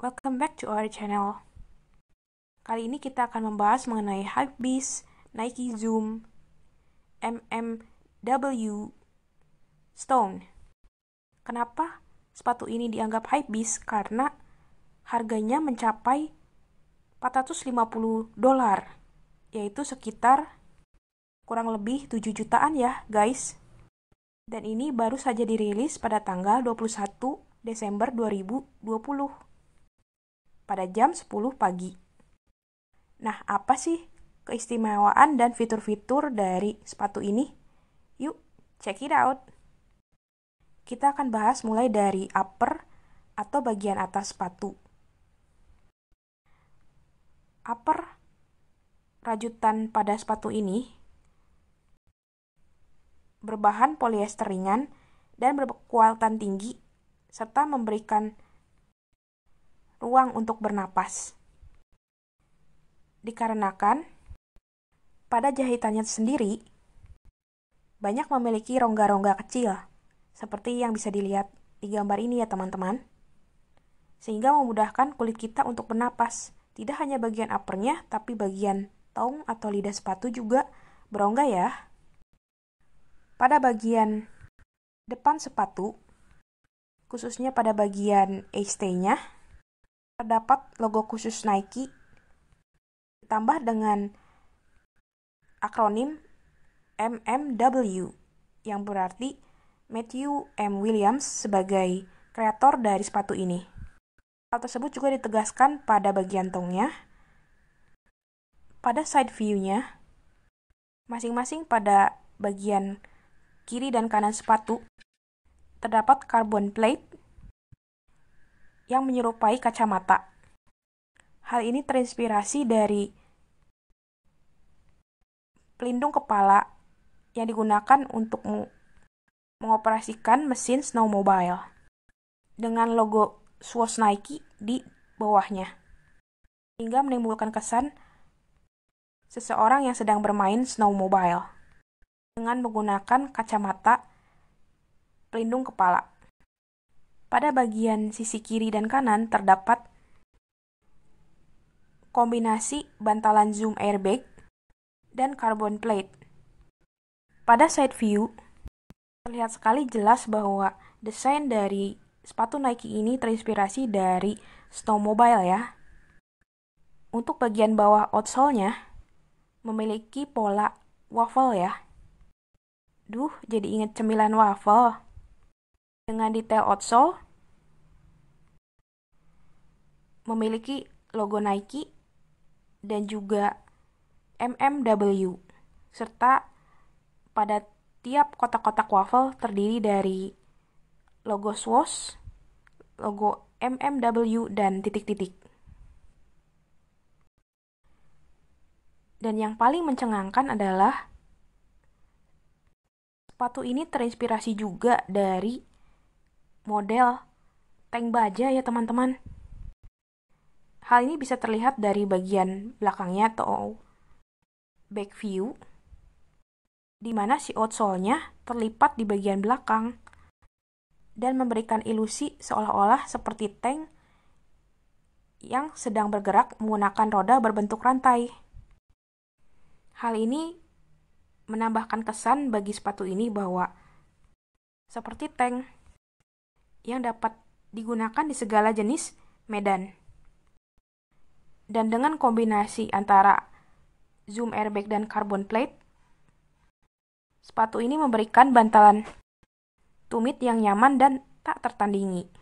Welcome back to our channel. Kali ini kita akan membahas mengenai Hypebeast, Nike Zoom, MMW, Stone. Kenapa sepatu ini dianggap Hypebeast? Karena harganya mencapai 450 dolar, yaitu sekitar kurang lebih 7 jutaan ya, guys. Dan ini baru saja dirilis pada tanggal 21 Desember 2020 pada jam 10 pagi. Nah, apa sih keistimewaan dan fitur-fitur dari sepatu ini? Yuk, check it out. Kita akan bahas mulai dari upper atau bagian atas sepatu. Upper rajutan pada sepatu ini berbahan polyester ringan dan berkualitas tinggi serta memberikan ruang untuk bernapas. Dikarenakan, pada jahitannya sendiri, banyak memiliki rongga-rongga kecil, seperti yang bisa dilihat di gambar ini ya teman-teman. Sehingga memudahkan kulit kita untuk bernapas, tidak hanya bagian uppernya, tapi bagian tong atau lidah sepatu juga berongga ya. Pada bagian depan sepatu, khususnya pada bagian edge nya terdapat logo khusus Nike ditambah dengan akronim MMW yang berarti Matthew M. Williams sebagai kreator dari sepatu ini. Hal tersebut juga ditegaskan pada bagian tongnya, pada side view-nya, masing-masing pada bagian kiri dan kanan sepatu, terdapat carbon plate yang menyerupai kacamata. Hal ini terinspirasi dari pelindung kepala yang digunakan untuk mengoperasikan mesin snowmobile dengan logo Swatch Nike di bawahnya hingga menimbulkan kesan seseorang yang sedang bermain snowmobile dengan menggunakan kacamata pelindung kepala. Pada bagian sisi kiri dan kanan terdapat kombinasi bantalan zoom airbag dan carbon plate. Pada side view, terlihat sekali jelas bahwa desain dari sepatu Nike ini terinspirasi dari snowmobile ya. Untuk bagian bawah outsole-nya memiliki pola waffle ya. Duh, jadi inget cemilan waffle dengan detail outsole, memiliki logo Nike dan juga MMW serta pada tiap kotak-kotak waffle terdiri dari logo swoosh, logo MMW dan titik-titik. Dan yang paling mencengangkan adalah sepatu ini terinspirasi juga dari model, tank baja ya teman-teman. Hal ini bisa terlihat dari bagian belakangnya atau back view, di mana si outsole-nya terlipat di bagian belakang dan memberikan ilusi seolah-olah seperti tank yang sedang bergerak menggunakan roda berbentuk rantai. Hal ini menambahkan kesan bagi sepatu ini bahwa seperti tank yang dapat digunakan di segala jenis medan. Dan dengan kombinasi antara zoom airbag dan carbon plate, sepatu ini memberikan bantalan tumit yang nyaman dan tak tertandingi.